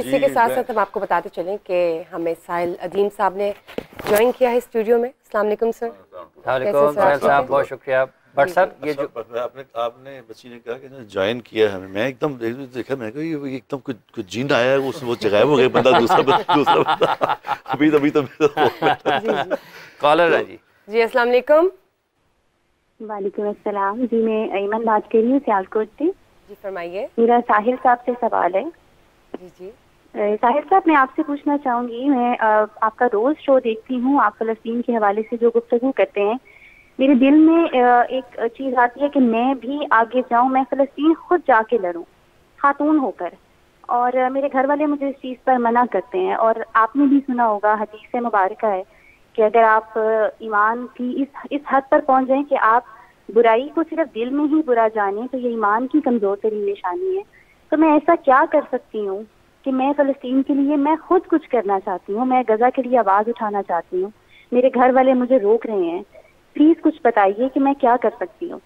इसी के साथ साथ हम आपको बताते चलें कि हमें साहिल अदीम साहब ने ज्वाइन किया है स्टूडियो में अस्सलाम वालेकुम हाँ, सर साहब बहुत शुक्रिया बट सर ये जो अच्छा, आपने आपने बच्ची ने कहा कि ज्वाइन किया है मैं एकदम देखा मैं कहा ये एकदम कुछ कुछ जीन आया है उस वो जगह हो गए बंदा दूसरा बंदा दूसरा बंदा अभी तो- अभी तो कॉलर है तो जी जी अस्सलाम वालेकुम वालेकुम अस्सलाम जी मैं ऐमन बात कर रही हूँ सियालकोट से जी फरमाइए मेरा साहिल साहब से सवाल है जी जी साहिब साहब मैं आपसे पूछना चाहूंगी मैं आपका रोज शो देखती हूँ आप फलस्तीन के हवाले से जो गुफ्तु करते हैं मेरे दिल में एक चीज़ आती है कि मैं भी आगे जाऊँ मैं फलस्तीन खुद जाके लड़ूँ खातून होकर और मेरे घर वाले मुझे इस चीज़ पर मना करते हैं और आपने भी सुना होगा हदीस मुबारक है कि अगर आप ईमान की इस इस हद पर पहुंच जाएं कि आप बुराई को सिर्फ दिल में ही बुरा जाने तो ये ईमान की कमज़ोर तरीन निशानी है तो मैं ऐसा क्या कर सकती हूँ कि मैं फ़लस्तीन के लिए मैं खुद कुछ करना चाहती हूँ मैं गज़ा के लिए आवाज़ उठाना चाहती हूँ मेरे घर वाले मुझे रोक रहे हैं प्लीज़ कुछ बताइए कि मैं क्या कर सकती हूँ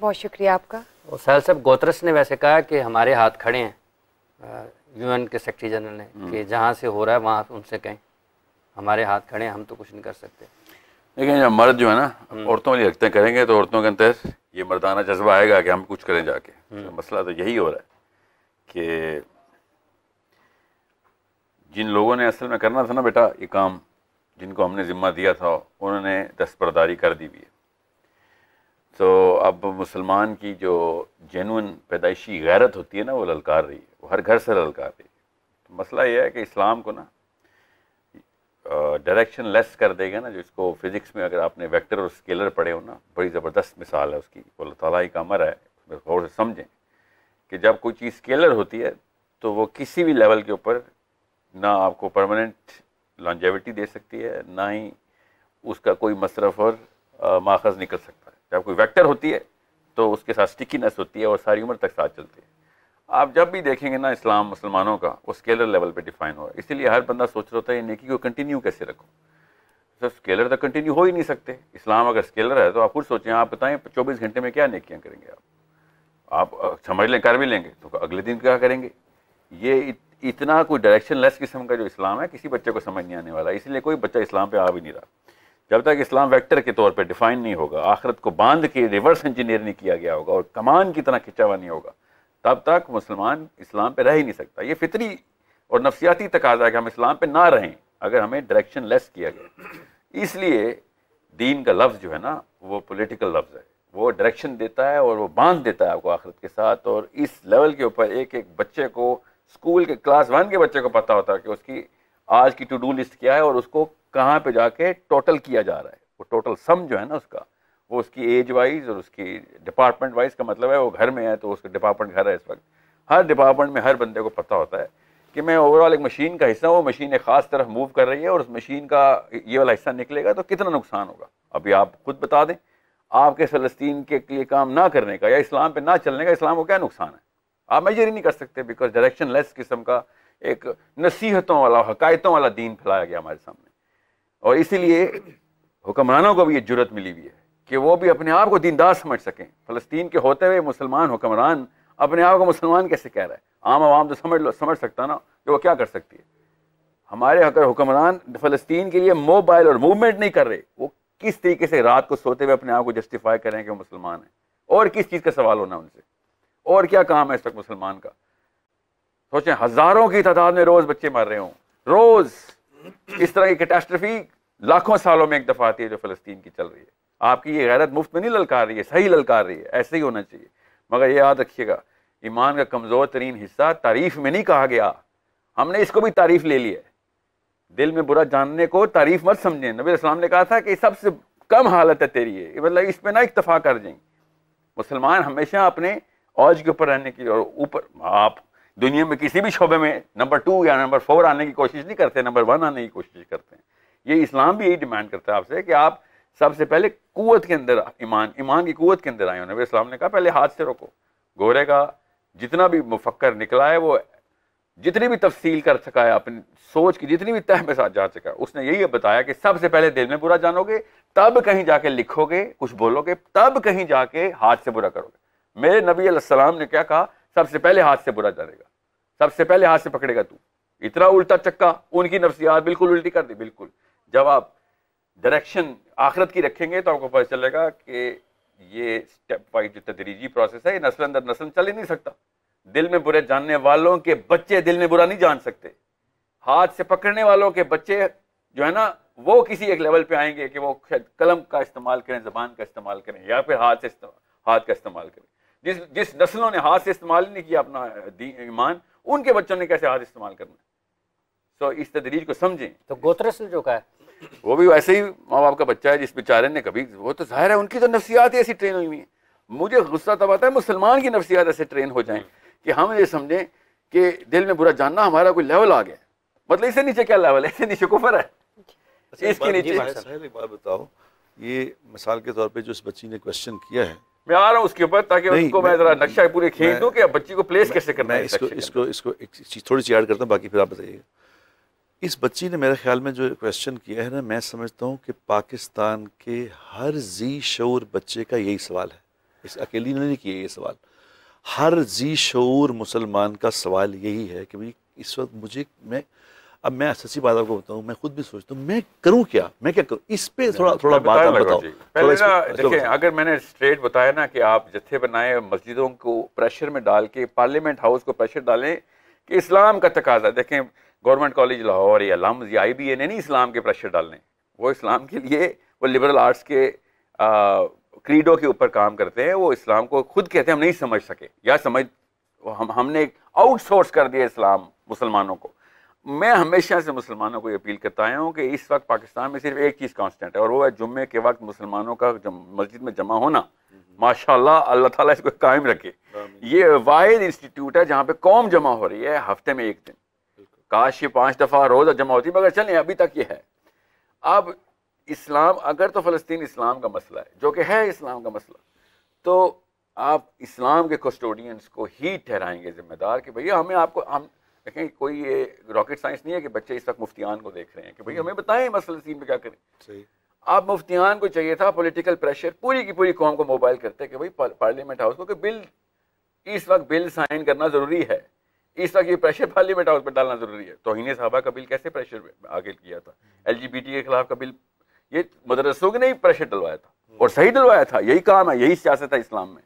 बहुत शुक्रिया आपका सहल साहब गोत्रस ने वैसे कहा कि हमारे हाथ खड़े हैं यूएन के सेक्रेटरी जनरल ने हम्म। कि जहाँ से हो रहा है वहाँ उनसे कहें हमारे हाथ खड़े हैं हम तो कुछ नहीं कर सकते लेकिन जब मर्द जो है ना हम्म। औरतों वाली हरकतें करेंगे तो औरतों के अंदर ये मर्दाना जज्बा आएगा कि हम कुछ करें जाके तो मसला तो यही हो रहा है कि जिन लोगों ने असल में करना था ना बेटा ये काम जिनको हमने ज़िम्मा दिया था उन्होंने दस्तबरदारी कर दी हुई है तो अब मुसलमान की जो जेनुन पैदाइशी गैरत होती है ना वो ललकार रही है वो हर घर से ललकार रही है तो मसला यह है कि इस्लाम को ना डायरेक्शन लेस कर देगा ना जिसको फिज़िक्स में अगर आपने वेक्टर और स्केलर पढ़े हो ना बड़ी ज़बरदस्त मिसाल है उसकी वो तला ही का अमर है गौर से समझें कि जब कोई चीज़ स्केलर होती है तो वो किसी भी लेवल के ऊपर ना आपको परमानेंट लॉन्जेविटी दे सकती है ना ही उसका कोई मशरफ और माखज निकल सकता है जब कोई वैक्टर होती है तो उसके साथ स्टिकीनेस होती है और सारी उम्र तक साथ चलती है आप जब भी देखेंगे ना इस्लाम मुसलमानों का वो स्केलर लेवल पे डिफाइन हो रहा है इसीलिए हर बंदा सोच रहा होता है नेकी को कंटिन्यू कैसे रखो सर स्केलर तो कंटिन्यू तो हो ही नहीं सकते इस्लाम अगर स्केलर है तो आप खुद सोचें आप बताएं चौबीस घंटे में क्या नेकियां करेंगे आप आप समझ लें कर भी लेंगे तो अगले दिन क्या करेंगे ये इतना कोई डायरेक्शन लेस किस्म का जो इस्लाम है किसी बच्चे को समझ नहीं आने वाला इसलिए कोई बच्चा इस्लाम पे आ भी नहीं रहा जब तक इस्लाम वेक्टर के तौर पे डिफाइन नहीं होगा आखिरत को बांध के रिवर्स इंजीनियर नहीं किया गया होगा और कमान की तरह खिंचा हुआ नहीं होगा तब तक मुसलमान इस्लाम पर रह ही नहीं सकता ये फितरी और नफसियाती तकाजा है कि हम इस्लाम पर ना रहें अगर हमें डायरेक्शन लेस किया गया इसलिए दीन का लफ्ज़ जो है ना वो पोलिटिकल लफ्ज़ है वो डायरेक्शन देता है और वो बांध देता है आपको आखरत के साथ और इस लेवल के ऊपर एक एक बच्चे को स्कूल के क्लास वन के बच्चे को पता होता है कि उसकी आज की टू डू लिस्ट क्या है और उसको कहाँ पे जाके टोटल किया जा रहा है वो टोटल सम जो है ना उसका वो उसकी एज वाइज और उसकी डिपार्टमेंट वाइज का मतलब है वो घर में है तो उसका डिपार्टमेंट घर है इस वक्त हर डिपार्टमेंट में हर बंदे को पता होता है कि मैं ओवरऑल एक मशीन का हिस्सा हूँ वो मशीन एक ख़ास तरफ मूव कर रही है और उस मशीन का ये वाला हिस्सा निकलेगा तो कितना नुकसान होगा अभी आप खुद बता दें आपके फ़लस्तीन के लिए काम ना करने का या इस्लाम पे ना चलने का इस्लाम को क्या नुकसान है आप मेजर ही नहीं कर सकते बिकॉज डायरेक्शन लेस किस्म का एक नसीहतों वाला हकायतों वाला दीन फैलाया गया हमारे सामने और इसीलिए हुक्मरानों को भी ये जरूरत मिली हुई है कि वो भी अपने आप को दीनदार समझ सकें फ़लस्तीन के होते हुए मुसलमान हुक्मरान अपने आप को मुसलमान कैसे कह रहा है आम आवाम तो समझ लो समझ सकता ना कि वो क्या कर सकती है हमारे अगर हुक्मरान फ़लस्तीन के लिए मोबाइल और मूवमेंट नहीं कर रहे वो किस तरीके से रात को सोते हुए अपने आप को जस्टिफाई करें कि वो मुसलमान हैं और किस चीज़ का सवाल होना उनसे और क्या काम है इस वक्त मुसलमान का सोचें हज़ारों की तादाद में रोज़ बच्चे मर रहे हों रोज़ इस तरह की कैटास्ट्रफी लाखों सालों में एक दफ़ा आती है जो फ़लस्तीन की चल रही है आपकी ये गैरत मुफ्त में नहीं ललकार रही है सही ललकार रही है ऐसे ही होना चाहिए मगर ये याद रखिएगा ईमान का कमज़ोर तरीन हिस्सा तारीफ़ में नहीं कहा गया हमने इसको भी तारीफ़ ले ली है दिल में बुरा जानने को तारीफ़ मत समझें नबी इस्लाम ने कहा था कि सबसे कम हालत है तेरी है मतलब इस पर ना इतफा कर जाएं मुसलमान हमेशा अपने औज के ऊपर रहने की और ऊपर आप दुनिया में किसी भी शोबे में नंबर टू या नंबर फोर आने की कोशिश नहीं करते नंबर वन आने की कोशिश करते हैं ये इस्लाम भी यही डिमांड करता है आपसे कि आप सबसे पहले कुत के अंदर ईमान ईमान की कुत के अंदर आए हो इस्लाम ने कहा पहले हाथ से रोको गोरे का जितना भी मुफक्र निकला है वो जितनी भी तफसील कर सका है अपनी सोच की जितनी भी तह में साथ जा सका है उसने यही बताया कि सबसे पहले दिल में बुरा जानोगे तब कहीं जाके लिखोगे कुछ बोलोगे तब कहीं जाके हाथ से बुरा करोगे मेरे नबी सलाम ने क्या कहा सबसे पहले हाथ से बुरा जानेगा सबसे पहले हाथ से पकड़ेगा तू इतना उल्टा चक्का उनकी नफसियात बिल्कुल उल्टी कर दी बिल्कुल जब आप डायरेक्शन आखिरत की रखेंगे तो आपको पता चलेगा कि ये स्टेप बाई जो तदरीजी प्रोसेस है ये नस्ल अंदर नस्ल चल ही नहीं सकता दिल में बुरे जानने वालों के बच्चे दिल में बुरा नहीं जान सकते हाथ से पकड़ने वालों के बच्चे जो है ना वो किसी एक लेवल पे आएंगे कि वो कलम का इस्तेमाल करें जबान का इस्तेमाल करें या फिर हाथ से हाथ का इस्तेमाल करें जिस जिस नस्लों ने हाथ से इस्तेमाल नहीं किया अपना ईमान उनके बच्चों ने कैसे हाथ इस्तेमाल करना सो so, इस तदरीज को समझें तो गोत्र जो का है वो भी वैसे ही माँ बाप का बच्चा है जिस बेचारे ने कभी वो तो जाहिर है उनकी तो नफसियात ही ऐसी ट्रेन हुई हुई है मुझे गुस्सा तब आता है मुसलमान की नफसियात ऐसे ट्रेन हो जाए कि हम ये समझें कि दिल में बुरा जानना हमारा कोई लेवल आ गया मतलब इससे नीचे क्या लेवल है इससे नीचे को कुफर है अच्छा, इसके नीचे बताओ ये मिसाल के तौर पर जो इस बच्ची ने क्वेश्चन किया है मैं आ रहा हूँ उसके ऊपर ताकि उसको मैं जरा नक्शा पूरे खींच दूँ कि बच्ची को प्लेस कैसे करना है इसको इसको इसको एक चीज़ थोड़ी सी याद करता हूँ बाकी फिर आप बताइएगा इस बच्ची ने मेरे ख्याल में जो क्वेश्चन किया है ना मैं समझता हूँ कि पाकिस्तान के हर जी शूर बच्चे का यही सवाल है इस अकेली ने नहीं किया ये सवाल हर जी शूर मुसलमान का सवाल यही है कि भाई इस वक्त मुझे मैं अब मैं सच्ची बात आपको बताऊँ मैं खुद भी सोचता हूँ मैं करूँ क्या मैं क्या करूँ इस पे थोड़ा थोड़ा बात बताओ पहले ना देखिए अगर मैंने स्ट्रेट बताया ना कि आप जत्थे बनाए मस्जिदों को प्रेशर में डाल के पार्लियामेंट हाउस को प्रेशर डालें कि इस्लाम का तकाजा देखें गवर्नमेंट कॉलेज लाहौर या लम या आई बी ए ने नहीं इस्लाम के प्रेशर डालने वो इस्लाम के लिए वो लिबरल आर्ट्स के क्रीडो के ऊपर काम करते हैं वो इस्लाम को खुद कहते हैं हम नहीं समझ सके या समझ हम हमने आउटसोर्स कर दिया इस्लाम मुसलमानों को मैं हमेशा से मुसलमानों को ये अपील करता हूँ कि इस वक्त पाकिस्तान में सिर्फ एक चीज़ कॉन्स्टेंट है और वो है जुम्मे के वक्त मुसलमानों का मस्जिद में जमा होना हम्म। माशा अल्लाह ताला इसको कायम रखे ये वायद इंस्टीट्यूट है जहाँ पे कौम जमा हो रही है हफ्ते में एक दिन काश ये पाँच दफ़ा रोज़ जमा होती है मगर चलें अभी तक ये है अब इस्लाम अगर तो फ़लस्तीन इस्लाम का मसला है जो कि है इस्लाम का मसला तो आप इस्लाम के कस्टोडियंस को ही ठहराएंगे ज़िम्मेदार कि भैया हमें आपको हम देखें कोई ये रॉकेट साइंस नहीं है कि बच्चे इस वक्त मुफ्तियान को देख रहे हैं कि भाई हम्म। हमें बताएं मसल सीन में क्या करें आप मुफ्तियान को चाहिए था पॉलिटिकल प्रेशर पूरी की पूरी कौम को मोबाइल करते कि भाई पार्लियामेंट हाउस को कि बिल इस वक्त बिल साइन करना ज़रूरी है इस वक्त ये प्रेशर पार्लियामेंट हाउस पर डालना ज़रूरी है तोहिने साहबा का बिल कैसे प्रेशर आगे किया था एल के खिलाफ का बिल ये मदरसों के नहीं प्रेशर डलवाया था हम्म। और सही डलवाया था यही काम है यही सियासत है इस्लाम में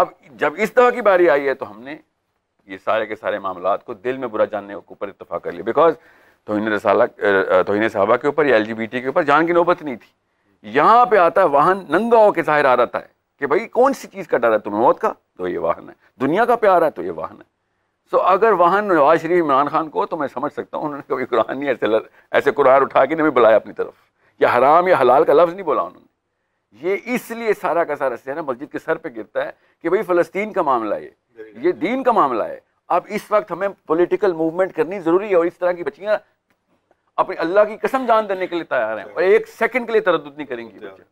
अब जब इस तरह की बारी आई है तो हमने ये सारे के सारे मामला को दिल में बुरा जानने के ऊपर इतफा कर लिया बिकॉज तोहन रसाला तोहन साहबा के ऊपर या एल के ऊपर जान की नौबत नहीं थी यहाँ पे आता है वाहन नंगा के जाहिर आ रहा है कि भाई कौन सी चीज़ का डर है तुम्हें मौत का तो ये वाहन है दुनिया का प्यार है तो ये वाहन है सो अगर वाहन नवाज शरीफ इमरान खान को तो मैं समझ सकता हूँ उन्होंने कभी कुरान नहीं ऐसे ऐसे कुरान उठा के नहीं बुलाया अपनी तरफ या हराम या हलाल का लफ्ज़ नहीं बोला उन्होंने ये इसलिए सारा का सारा सेना मस्जिद के सर पे गिरता है कि भाई फ़लस्तीन का मामला है ये दीन का मामला है अब इस वक्त हमें पॉलिटिकल मूवमेंट करनी ज़रूरी है और इस तरह की बच्चियां अपने अल्लाह की कसम जान देने के लिए तैयार हैं और एक सेकंड के लिए तरद नहीं करेंगी बच्चे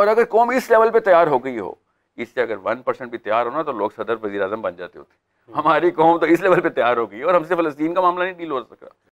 और अगर कौम इस लेवल पर तैयार हो गई हो इससे अगर वन परसेंट भी तैयार होना तो लोग सदर वजी बन जाते होते हम्म। हमारी कौम तो इस लेवल पर तैयार हो गई और हमसे फ़लस्तीन का मामला नहीं डील हो सकता